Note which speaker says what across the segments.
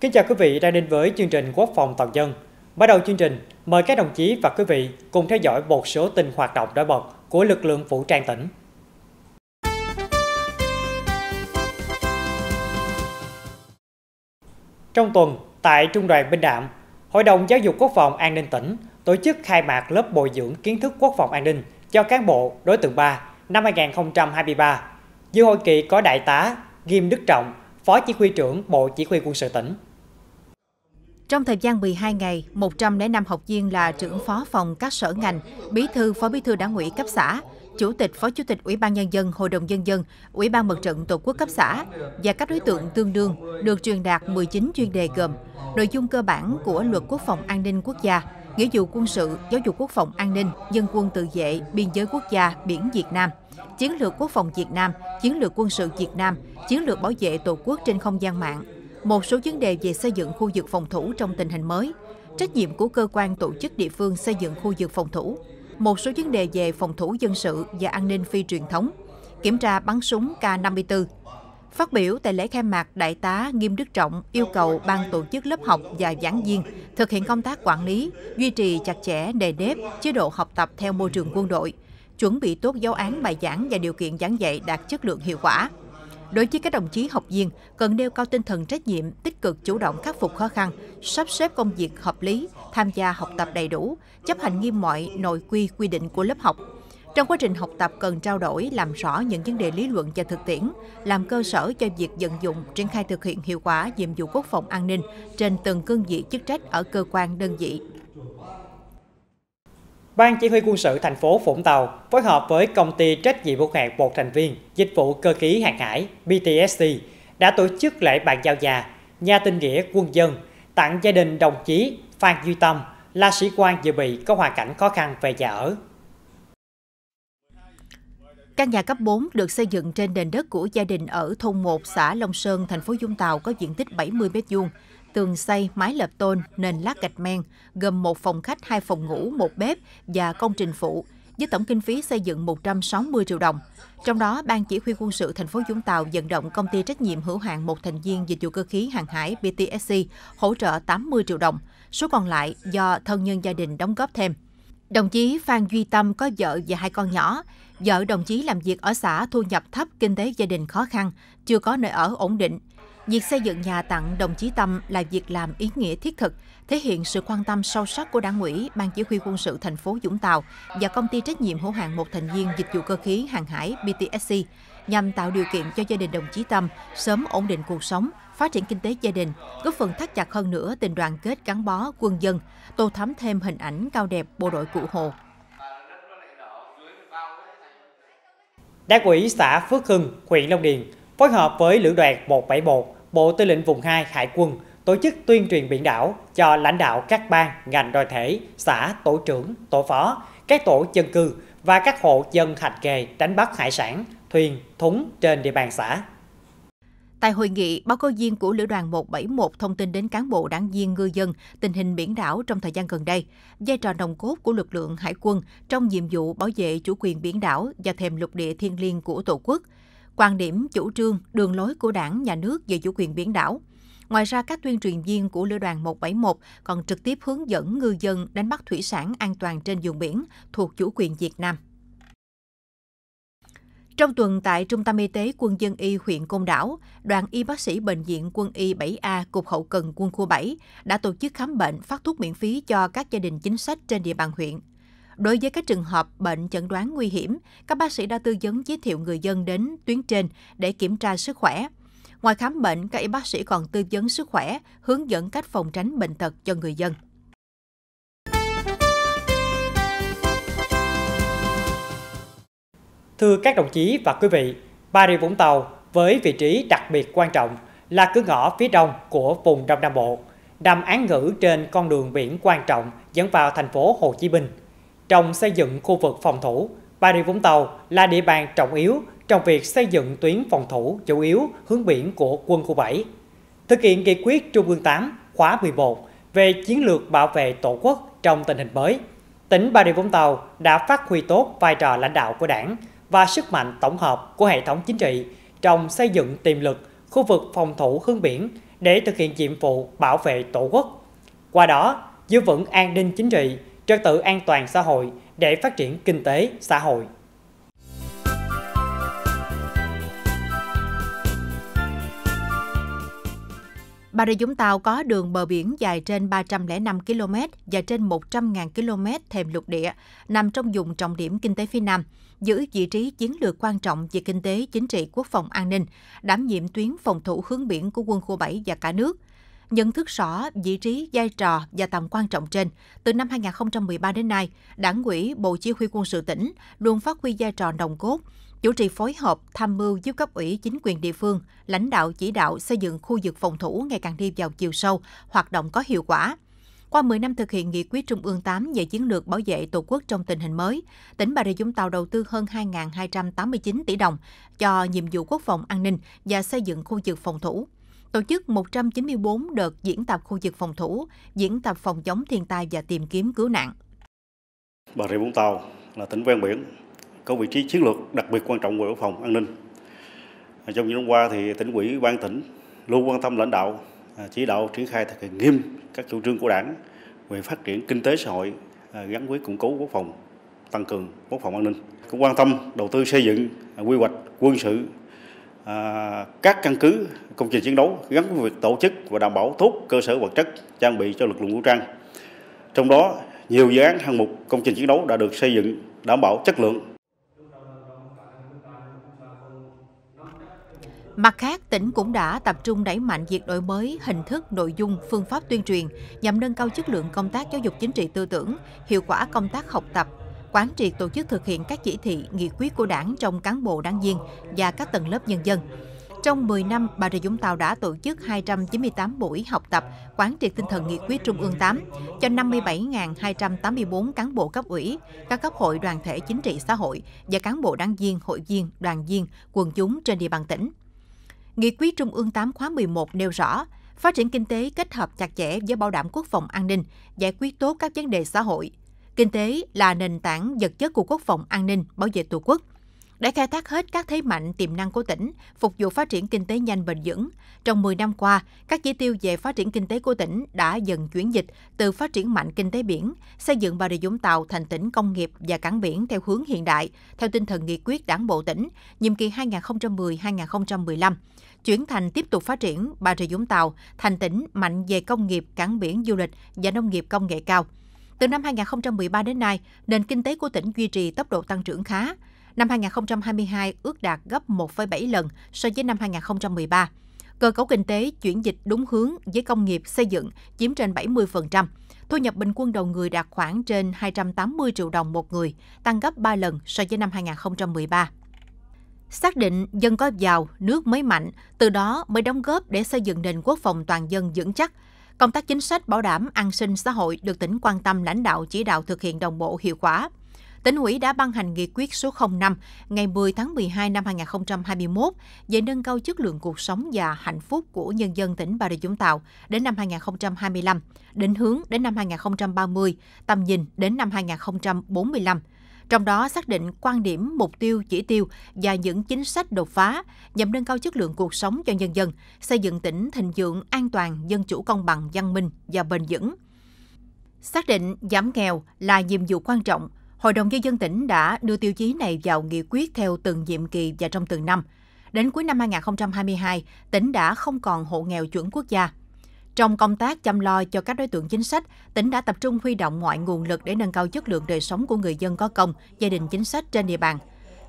Speaker 1: Kính chào quý vị đang đến với chương trình Quốc phòng toàn dân. Bắt đầu chương trình, mời các đồng chí và quý vị cùng theo dõi một số tin hoạt động nổi bật của lực lượng vũ trang tỉnh. Trong tuần, tại Trung đoàn Binh Đạm, Hội đồng Giáo dục Quốc phòng An ninh tỉnh tổ chức khai mạc lớp bồi dưỡng kiến thức quốc phòng an ninh cho cán bộ đối tượng 3 năm 2023. Dự hội kỳ có Đại tá Nghiêm Đức Trọng, Phó Chỉ huy trưởng Bộ Chỉ huy quân sự tỉnh.
Speaker 2: Trong thời gian 12 ngày, 105 học viên là trưởng phó phòng các sở ngành, bí thư phó bí thư đảng ủy cấp xã, chủ tịch phó chủ tịch Ủy ban nhân dân, Hội đồng nhân dân, Ủy ban mặt trận Tổ quốc cấp xã và các đối tượng tương đương được truyền đạt 19 chuyên đề gồm nội dung cơ bản của Luật Quốc phòng an ninh quốc gia, nghĩa vụ quân sự, giáo dục quốc phòng an ninh, dân quân tự vệ, biên giới quốc gia, biển Việt Nam, chiến lược quốc phòng Việt Nam, chiến lược quân sự Việt Nam, chiến lược bảo vệ Tổ quốc trên không gian mạng, một số vấn đề về xây dựng khu vực phòng thủ trong tình hình mới, trách nhiệm của cơ quan tổ chức địa phương xây dựng khu vực phòng thủ, một số vấn đề về phòng thủ dân sự và an ninh phi truyền thống, kiểm tra bắn súng K-54. Phát biểu tại lễ khai mạc, Đại tá Nghiêm Đức Trọng yêu cầu ban tổ chức lớp học và giảng viên thực hiện công tác quản lý, duy trì chặt chẽ đề nếp, chế độ học tập theo môi trường quân đội, chuẩn bị tốt giáo án bài giảng và điều kiện giảng dạy đạt chất lượng hiệu quả. Đối với các đồng chí học viên, cần nêu cao tinh thần trách nhiệm, tích cực chủ động khắc phục khó khăn, sắp xếp công việc hợp lý, tham gia học tập đầy đủ, chấp hành nghiêm mọi nội quy quy định của lớp học. Trong quá trình học tập cần trao đổi, làm rõ những vấn đề lý luận và thực tiễn, làm cơ sở cho việc vận dụng, triển khai thực hiện hiệu quả nhiệm vụ quốc phòng an ninh trên từng cương vị chức trách ở cơ quan đơn vị.
Speaker 1: Ban Chỉ huy quân sự thành phố Vũng Tàu phối hợp với công ty trách nhiệm hữu hạn một thành viên dịch vụ cơ khí hàng hải BTSC đã tổ chức lễ bàn giao nhà, nhà tình nghĩa quân dân tặng gia đình đồng chí Phan Duy Tâm là sĩ quan dự bị có hoàn cảnh khó khăn về nhà ở.
Speaker 2: Căn nhà cấp 4 được xây dựng trên nền đất của gia đình ở thôn 1, xã Long Sơn, thành phố Dung Tàu có diện tích 70 m vuông tường xây mái lợp tôn, nền lát gạch men, gồm một phòng khách, hai phòng ngủ, một bếp và công trình phụ, với tổng kinh phí xây dựng 160 triệu đồng. Trong đó, Ban Chỉ huy quân sự thành phố Vũng Tàu vận động công ty trách nhiệm hữu hạn một thành viên dịch vụ cơ khí hàng hải BTSC hỗ trợ 80 triệu đồng, số còn lại do thân nhân gia đình đóng góp thêm. Đồng chí Phan Duy Tâm có vợ và hai con nhỏ. Vợ đồng chí làm việc ở xã thu nhập thấp, kinh tế gia đình khó khăn, chưa có nơi ở ổn định. Việc xây dựng nhà tặng đồng chí Tâm là việc làm ý nghĩa thiết thực, thể hiện sự quan tâm sâu sắc của Đảng ủy, Ban Chỉ huy quân sự thành phố Vũng Tàu và công ty trách nhiệm hữu hạn một thành viên dịch vụ cơ khí hàng hải BTSC nhằm tạo điều kiện cho gia đình đồng chí Tâm sớm ổn định cuộc sống, phát triển kinh tế gia đình, góp phần thắt chặt hơn nữa tình đoàn kết gắn bó quân dân, tô thắm thêm hình ảnh cao đẹp bộ đội cụ Hồ.
Speaker 1: Đảng ủy xã Phước Hưng, huyện Long Điền phối hợp với lữ đoàn 171 Bộ Tư lệnh Vùng 2 Hải quân tổ chức tuyên truyền biển đảo cho lãnh đạo các ban, ngành đoàn thể, xã, tổ trưởng, tổ phó, các tổ dân cư và các hộ dân hành nghề đánh bắt hải sản, thuyền, thúng trên địa bàn xã.
Speaker 2: Tại hội nghị, báo cáo viên của Lữ đoàn 171 thông tin đến cán bộ đảng viên ngư dân tình hình biển đảo trong thời gian gần đây, vai trò nòng cốt của lực lượng hải quân trong nhiệm vụ bảo vệ chủ quyền biển đảo và thềm lục địa thiên liêng của Tổ quốc – quan điểm, chủ trương, đường lối của đảng, nhà nước về chủ quyền biển đảo. Ngoài ra, các tuyên truyền viên của Lữ đoàn 171 còn trực tiếp hướng dẫn ngư dân đánh bắt thủy sản an toàn trên vùng biển thuộc chủ quyền Việt Nam. Trong tuần tại Trung tâm Y tế Quân dân y huyện Côn Đảo, đoàn y bác sĩ Bệnh viện Quân y 7A Cục Hậu Cần Quân khu 7 đã tổ chức khám bệnh phát thuốc miễn phí cho các gia đình chính sách trên địa bàn huyện. Đối với các trường hợp bệnh chẩn đoán nguy hiểm, các bác sĩ đã tư vấn giới thiệu người dân đến tuyến trên để kiểm tra sức khỏe. Ngoài khám bệnh, các y bác sĩ còn tư vấn sức khỏe, hướng dẫn cách phòng tránh bệnh tật cho người dân.
Speaker 1: Thưa các đồng chí và quý vị, Bà Rịa Vũng Tàu với vị trí đặc biệt quan trọng là cửa ngõ phía đông của vùng Đông Nam Bộ, nằm án ngữ trên con đường biển quan trọng dẫn vào thành phố Hồ Chí Minh trong xây dựng khu vực phòng thủ, Bà Rịa Vũng Tàu là địa bàn trọng yếu trong việc xây dựng tuyến phòng thủ chủ yếu hướng biển của quân khu 7. Thực hiện nghị quyết Trung ương 8 khóa 11 về chiến lược bảo vệ Tổ quốc trong tình hình mới, tỉnh Bà Rịa Vũng Tàu đã phát huy tốt vai trò lãnh đạo của Đảng và sức mạnh tổng hợp của hệ thống chính trị trong xây dựng tiềm lực khu vực phòng thủ hướng biển để thực hiện nhiệm vụ bảo vệ Tổ quốc. Qua đó, giữ vững an ninh chính trị, trật tự an toàn xã hội để phát triển kinh tế xã hội.
Speaker 2: Bà Rịa Vũng Tàu có đường bờ biển dài trên 305 km và trên 100.000 km thềm lục địa, nằm trong vùng trọng điểm kinh tế phía Nam, giữ vị trí chiến lược quan trọng về kinh tế, chính trị, quốc phòng, an ninh, đảm nhiệm tuyến phòng thủ hướng biển của quân khu 7 và cả nước – Nhận thức rõ vị trí, vai trò và tầm quan trọng trên, từ năm 2013 đến nay, Đảng ủy Bộ Chỉ huy quân sự tỉnh luôn phát huy vai trò đồng cốt, chủ trì phối hợp tham mưu giúp cấp ủy chính quyền địa phương, lãnh đạo chỉ đạo xây dựng khu vực phòng thủ ngày càng đi vào chiều sâu, hoạt động có hiệu quả. Qua 10 năm thực hiện nghị quyết Trung ương 8 về chiến lược bảo vệ Tổ quốc trong tình hình mới, tỉnh Bà Rịa Vũng Tàu đầu tư hơn 2.289 tỷ đồng cho nhiệm vụ quốc phòng an ninh và xây dựng khu vực phòng thủ tổ chức 194 đợt diễn tập khu vực phòng thủ, diễn tập phòng chống thiên tai và tìm kiếm cứu nạn.
Speaker 1: Bà Rịa Vũng Tàu là tỉnh ven biển, có vị trí chiến lược đặc biệt quan trọng về quốc phòng an ninh. Trong những năm qua thì tỉnh ủy ban tỉnh luôn quan tâm lãnh đạo à, chỉ đạo triển khai thực hiện nghiêm các chủ trương của đảng về phát triển kinh tế xã hội à, gắn với củng cố quốc phòng tăng cường quốc phòng an ninh cũng quan tâm đầu tư xây dựng à, quy hoạch quân sự À, các căn cứ công trình chiến đấu gắn với việc tổ chức và đảm bảo tốt cơ sở vật chất trang bị cho lực lượng vũ trang. Trong đó, nhiều dự án hạng mục công trình chiến đấu đã được xây dựng đảm bảo chất lượng.
Speaker 2: Mặt khác, tỉnh cũng đã tập trung đẩy mạnh việc đổi mới hình thức, nội dung, phương pháp tuyên truyền nhằm nâng cao chất lượng công tác giáo dục chính trị tư tưởng, hiệu quả công tác học tập, quán triệt tổ chức thực hiện các chỉ thị, nghị quyết của đảng trong cán bộ đảng viên và các tầng lớp nhân dân. Trong 10 năm, Bà Rịa Vũng Tàu đã tổ chức 298 buổi học tập quán triệt tinh thần nghị quyết Trung ương 8 cho 57.284 cán bộ cấp ủy, các cấp hội đoàn thể chính trị xã hội và cán bộ đảng viên, hội viên, đoàn viên, quần chúng trên địa bàn tỉnh. Nghị quyết Trung ương 8 khóa 11 nêu rõ, phát triển kinh tế kết hợp chặt chẽ với bảo đảm quốc phòng an ninh, giải quyết tốt các vấn đề xã hội, Kinh tế là nền tảng vật chất của quốc phòng an ninh, bảo vệ Tổ quốc. Để khai thác hết các thế mạnh tiềm năng của tỉnh, phục vụ phát triển kinh tế nhanh bền vững, trong 10 năm qua, các chỉ tiêu về phát triển kinh tế của tỉnh đã dần chuyển dịch từ phát triển mạnh kinh tế biển, xây dựng Bà Rịa Vũng Tàu thành tỉnh công nghiệp và cảng biển theo hướng hiện đại, theo tinh thần nghị quyết đảng bộ tỉnh, nhiệm kỳ 2010-2015 chuyển thành tiếp tục phát triển Bà Rịa Vũng Tàu thành tỉnh mạnh về công nghiệp, cảng biển, du lịch và nông nghiệp công nghệ cao – từ năm 2013 đến nay, nền kinh tế của tỉnh duy trì tốc độ tăng trưởng khá. Năm 2022 ước đạt gấp 1,7 lần so với năm 2013. Cơ cấu kinh tế chuyển dịch đúng hướng với công nghiệp xây dựng chiếm trên 70%. Thu nhập bình quân đầu người đạt khoảng trên 280 triệu đồng một người, tăng gấp 3 lần so với năm 2013 xác định dân có giàu, nước mới mạnh, từ đó mới đóng góp để xây dựng nền quốc phòng toàn dân vững chắc, Công tác chính sách bảo đảm an sinh xã hội được tỉnh quan tâm lãnh đạo chỉ đạo thực hiện đồng bộ hiệu quả. Tỉnh ủy đã ban hành nghị quyết số 05 ngày 10 tháng 12 năm 2021 về nâng cao chất lượng cuộc sống và hạnh phúc của nhân dân tỉnh Bà Rịa Vũng Tàu đến năm 2025, định hướng đến năm 2030, tầm nhìn đến năm 2045 trong đó xác định quan điểm, mục tiêu, chỉ tiêu và những chính sách đột phá nhằm nâng cao chất lượng cuộc sống cho nhân dân, xây dựng tỉnh thịnh vượng an toàn, dân chủ công bằng, văn minh và bền vững. Xác định giảm nghèo là nhiệm vụ quan trọng, Hội đồng Nhân dân tỉnh đã đưa tiêu chí này vào nghị quyết theo từng nhiệm kỳ và trong từng năm. Đến cuối năm 2022, tỉnh đã không còn hộ nghèo chuẩn quốc gia. Trong công tác chăm lo cho các đối tượng chính sách, tỉnh đã tập trung huy động mọi nguồn lực để nâng cao chất lượng đời sống của người dân có công, gia đình chính sách trên địa bàn.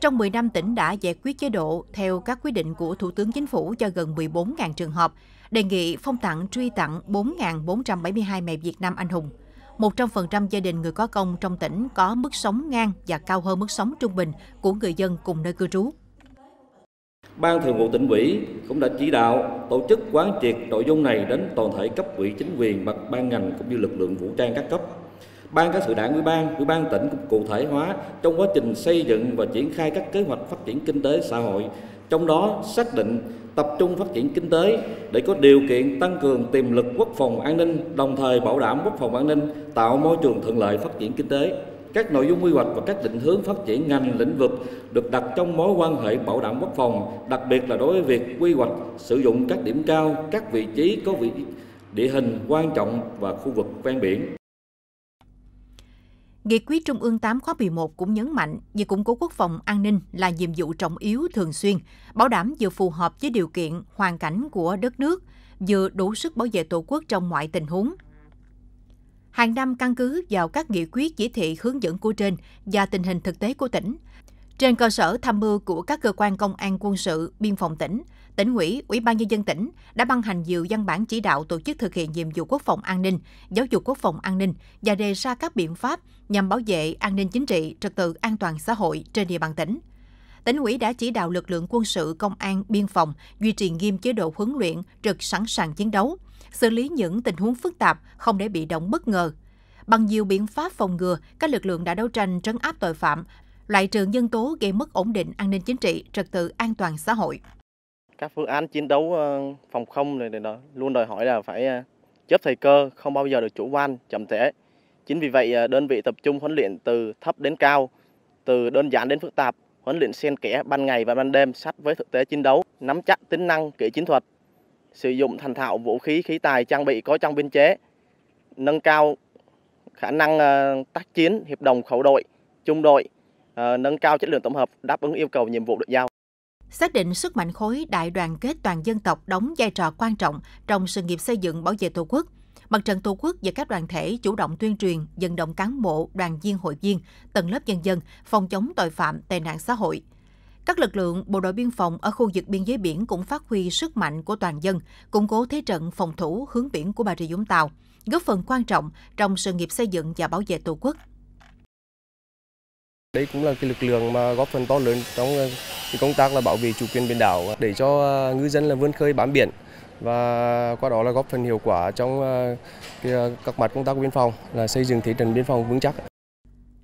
Speaker 2: Trong 10 năm, tỉnh đã giải quyết chế độ theo các quy định của Thủ tướng Chính phủ cho gần 14.000 trường hợp, đề nghị phong tặng truy tặng 4.472 mẹ Việt Nam anh hùng. 100% gia đình người có công trong tỉnh có mức sống ngang và cao hơn mức sống trung bình của người dân cùng nơi cư trú. Ban thường vụ tỉnh ủy
Speaker 1: cũng đã chỉ đạo tổ chức quán triệt nội dung này đến toàn thể cấp ủy chính quyền mặt ban ngành cũng như lực lượng vũ trang các cấp. Ban các sự đảng ủy ban, ủy ban tỉnh cũng cụ thể hóa trong quá trình xây dựng và triển khai các kế hoạch phát triển kinh tế xã hội, trong đó xác định tập trung phát triển kinh tế để có điều kiện tăng cường tiềm lực quốc phòng an ninh, đồng thời bảo đảm quốc phòng an ninh, tạo môi trường thuận lợi phát triển kinh tế các nội dung quy hoạch và các định hướng phát triển ngành lĩnh vực được đặt trong mối quan hệ bảo đảm quốc phòng, đặc biệt là đối với việc quy hoạch sử dụng các điểm cao, các vị trí có vị địa hình quan trọng và khu vực ven biển.
Speaker 2: Nghị quyết Trung ương 8 khóa 11 cũng nhấn mạnh việc củng cố quốc phòng an ninh là nhiệm vụ trọng yếu thường xuyên, bảo đảm vừa phù hợp với điều kiện, hoàn cảnh của đất nước, vừa đủ sức bảo vệ Tổ quốc trong mọi tình huống, Hàng năm căn cứ vào các nghị quyết chỉ thị hướng dẫn của trên và tình hình thực tế của tỉnh. Trên cơ sở tham mưu của các cơ quan công an quân sự, biên phòng tỉnh, tỉnh ủy, ủy ban nhân dân tỉnh đã ban hành nhiều văn bản chỉ đạo tổ chức thực hiện nhiệm vụ quốc phòng an ninh, giáo dục quốc phòng an ninh và đề ra các biện pháp nhằm bảo vệ an ninh chính trị, trật tự an toàn xã hội trên địa bàn tỉnh. Tỉnh ủy đã chỉ đạo lực lượng quân sự, công an, biên phòng duy trì nghiêm chế độ huấn luyện, trực sẵn sàng chiến đấu, xử lý những tình huống phức tạp, không để bị động bất ngờ. Bằng nhiều biện pháp phòng ngừa, các lực lượng đã đấu tranh trấn áp tội phạm, loại trừ nhân tố gây mất ổn định an ninh chính trị, trật tự an toàn xã hội.
Speaker 1: Các phương án chiến đấu ờ, phòng không này đó luôn đòi hỏi là phải ờ, chấp thời cơ, không bao giờ được chủ quan, chậm trễ. Chính vì vậy, ờ, đơn vị tập trung huấn luyện từ thấp đến cao, từ đơn giản đến phức tạp, huấn luyện xen kẽ ban ngày và ban đêm sát với thực tế chiến đấu, nắm chắc tính năng, kỹ chiến thuật, sử dụng thành thạo vũ khí khí tài trang bị có trong biên chế, nâng cao khả năng ờ, tác chiến, hiệp đồng khẩu đội, trung đội, ờ, nâng cao chất lượng tổng hợp đáp ứng yêu cầu nhiệm vụ được giao.
Speaker 2: Xác định sức mạnh khối đại đoàn kết toàn dân tộc đóng vai trò quan trọng trong sự nghiệp xây dựng bảo vệ Tổ quốc. Mặt trận Tổ quốc và các đoàn thể chủ động tuyên truyền, vận động cán bộ, đoàn viên hội viên, tầng lớp nhân dân phòng chống tội phạm, tệ nạn xã hội – các lực lượng bộ đội biên phòng ở khu vực biên giới biển cũng phát huy sức mạnh của toàn dân, củng cố thế trận phòng thủ hướng biển của Bà Rịa Vũng Tàu, góp phần quan trọng trong sự nghiệp xây dựng và bảo vệ Tổ quốc. Đây cũng là cái
Speaker 1: lực lượng mà góp phần to lớn trong ờ, công tác là bảo vệ chủ quyền biển đảo để cho ờ, ngư dân là vươn khơi bám biển và qua đó là góp phần hiệu quả trong ờ, các mặt công tác biên phòng là xây dựng thế trận biên phòng vững chắc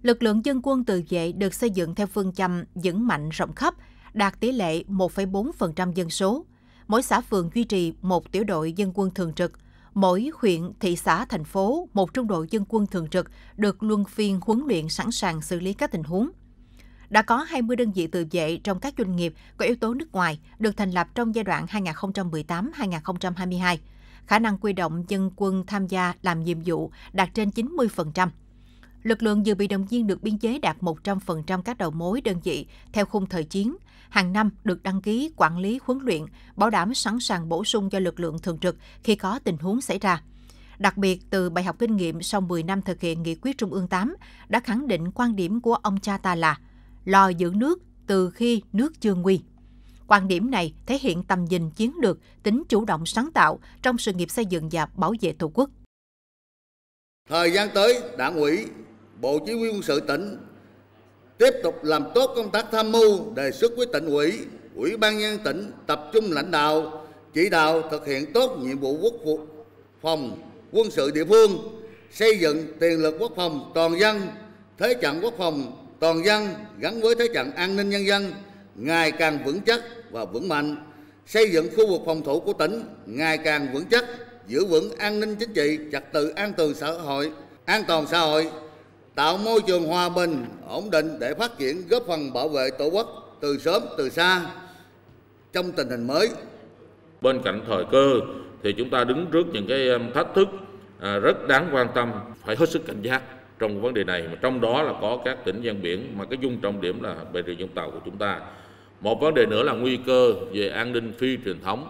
Speaker 2: lực lượng dân quân tự vệ được xây dựng theo phương châm vững mạnh rộng khắp, đạt tỷ lệ 1,4% dân số. Mỗi xã phường duy trì một tiểu đội dân quân thường trực, mỗi huyện, thị xã, thành phố một trung đội dân quân thường trực được luân phiên huấn luyện sẵn sàng xử lý các tình huống. Đã có 20 đơn vị tự vệ trong các doanh nghiệp có yếu tố nước ngoài được thành lập trong giai đoạn 2018-2022. Khả năng quy động dân quân tham gia làm nhiệm vụ đạt trên 90%. Lực lượng dự bị động viên được biên chế đạt 100% các đầu mối đơn vị theo khung thời chiến, hàng năm được đăng ký quản lý huấn luyện, bảo đảm sẵn sàng bổ sung cho lực lượng thường trực khi có tình huống xảy ra. Đặc biệt, từ bài học kinh nghiệm sau 10 năm thực hiện nghị quyết Trung ương 8 đã khẳng định quan điểm của ông cha ta là lo giữ nước từ khi nước chưa nguy. Quan điểm này thể hiện tầm nhìn chiến lược, tính chủ động sáng tạo trong sự nghiệp xây dựng và bảo vệ Tổ quốc.
Speaker 1: Thời gian tới, Đảng ủy, Bộ Chỉ huy quân sự tỉnh tiếp tục làm tốt công tác tham mưu đề xuất với tỉnh ủy, ủy ban nhân tỉnh tập trung lãnh đạo, chỉ đạo thực hiện tốt nhiệm vụ quốc phòng quân sự địa phương, xây dựng tiền lực quốc phòng toàn dân, thế trận quốc phòng toàn dân gắn với thế trận an ninh nhân dân ngày càng vững chắc và vững mạnh, xây dựng khu vực phòng thủ của tỉnh ngày càng vững chắc giữ vững an ninh chính trị, trật tự an toàn xã hội, an toàn xã hội, tạo môi trường hòa bình, ổn định để phát triển góp phần bảo vệ Tổ quốc từ sớm từ xa trong tình hình mới. Bên cạnh thời cơ thì chúng ta đứng trước những cái um, thách thức à, rất đáng quan tâm, phải hết sức cảnh giác trong vấn đề này mà trong đó là có các tỉnh ven biển mà cái dung trọng điểm là bãi rịa Vũng Tàu của chúng ta. Một vấn đề nữa là nguy cơ về an ninh phi truyền thống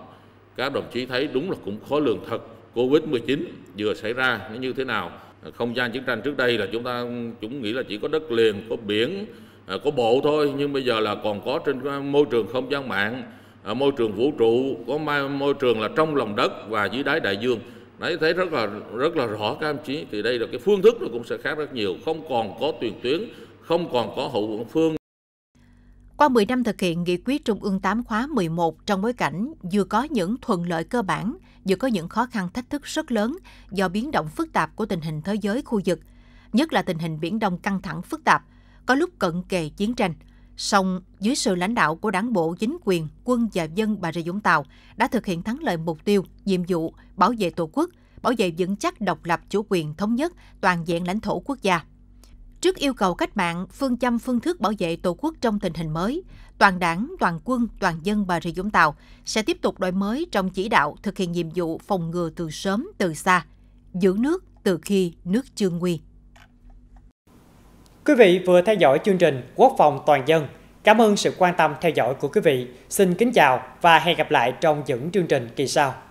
Speaker 1: các đồng chí thấy đúng là cũng khó lường thật Covid-19 vừa xảy ra nó như thế nào. Không gian chiến tranh trước đây là chúng ta chúng nghĩ là chỉ có đất liền, có biển, à, có
Speaker 2: bộ thôi nhưng bây giờ là còn có trên à, môi trường không gian mạng, à, môi trường vũ trụ, có môi trường là trong lòng đất và dưới đáy đại dương. Đấy thấy rất là rất là rõ các đồng
Speaker 1: chí thì đây là cái phương thức nó cũng sẽ khác rất nhiều, không còn có tuyển tuyến, không còn có hậu phương
Speaker 2: qua 10 năm thực hiện nghị quyết Trung ương 8 khóa 11 trong bối cảnh vừa có những thuận lợi cơ bản, vừa có những khó khăn thách thức rất lớn do biến động phức tạp của tình hình thế giới khu vực, nhất là tình hình Biển Đông căng thẳng phức tạp, có lúc cận kề chiến tranh. Song, dưới sự lãnh đạo của đảng bộ, chính quyền, quân và dân Bà Rịa Vũng Tàu đã thực hiện thắng lợi mục tiêu, nhiệm vụ bảo vệ Tổ quốc, bảo vệ vững chắc độc lập chủ quyền thống nhất toàn diện lãnh thổ quốc gia. Trước yêu cầu cách mạng, phương châm phương thức bảo vệ Tổ quốc trong tình hình mới, toàn đảng, toàn quân, toàn dân Bà Rịa Vũng Tàu sẽ tiếp tục đổi mới trong chỉ đạo thực hiện nhiệm vụ phòng ngừa từ sớm, từ xa, giữ nước từ khi nước chưa nguy.
Speaker 1: Quý vị vừa theo dõi chương trình Quốc phòng toàn dân. Cảm ơn sự quan tâm theo dõi của quý vị. Xin kính chào và hẹn gặp lại trong những
Speaker 2: chương trình kỳ sau.